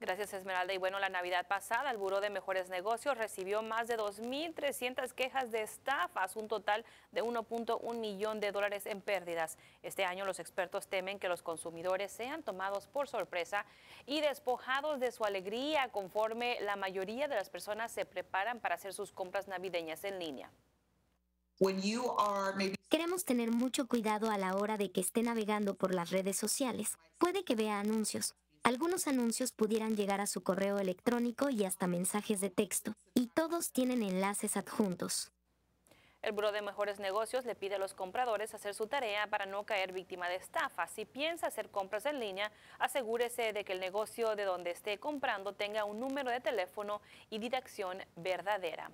Gracias Esmeralda. Y bueno, la Navidad pasada el Buró de Mejores Negocios recibió más de 2.300 quejas de estafas, un total de 1.1 millón de dólares en pérdidas. Este año los expertos temen que los consumidores sean tomados por sorpresa y despojados de su alegría conforme la mayoría de las personas se preparan para hacer sus compras navideñas en línea. Queremos tener mucho cuidado a la hora de que esté navegando por las redes sociales. Puede que vea anuncios, algunos anuncios pudieran llegar a su correo electrónico y hasta mensajes de texto, y todos tienen enlaces adjuntos. El Buró de Mejores Negocios le pide a los compradores hacer su tarea para no caer víctima de estafa. Si piensa hacer compras en línea, asegúrese de que el negocio de donde esté comprando tenga un número de teléfono y dirección verdadera.